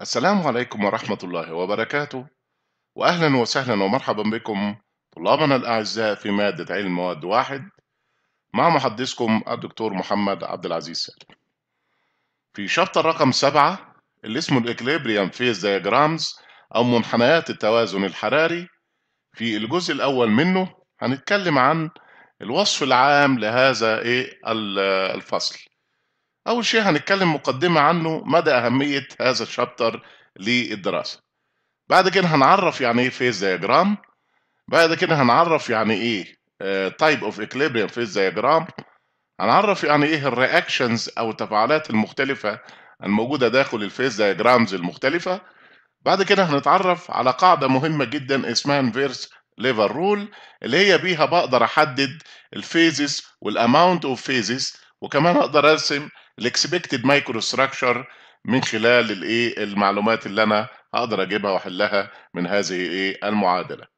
السلام عليكم ورحمة الله وبركاته وأهلا وسهلا ومرحبا بكم طلابنا الأعزاء في مادة علم مواد واحد مع محدثكم الدكتور محمد عبد العزيز سالم في شابتر رقم سبعة اللي اسمه الإكليبريم فيز دياجرامز أو منحنيات التوازن الحراري في الجزء الأول منه هنتكلم عن الوصف العام لهذا إيه، الفصل أول شيء هنتكلم مقدمة عنه مدى أهمية هذا الشابتر للدراسة بعد كده هنعرف يعني إيه فيز دياجرام بعد كده هنعرف يعني إيه تايب اوف اكليبريم فيز دياجرام هنعرف يعني إيه الرياكشنز أو التفاعلات المختلفة الموجودة داخل الفيز دياجرامز المختلفة بعد كده هنتعرف على قاعدة مهمة جدا اسمها انفيرس ليفر رول اللي هي بيها بقدر أحدد الفيزز والأماونت اوف فيزز وكمان أقدر أرسم الاكسبكتد مايكرو ستراكشر من خلال الايه المعلومات اللي انا هقدر اجيبها واحلها من هذه الايه المعادله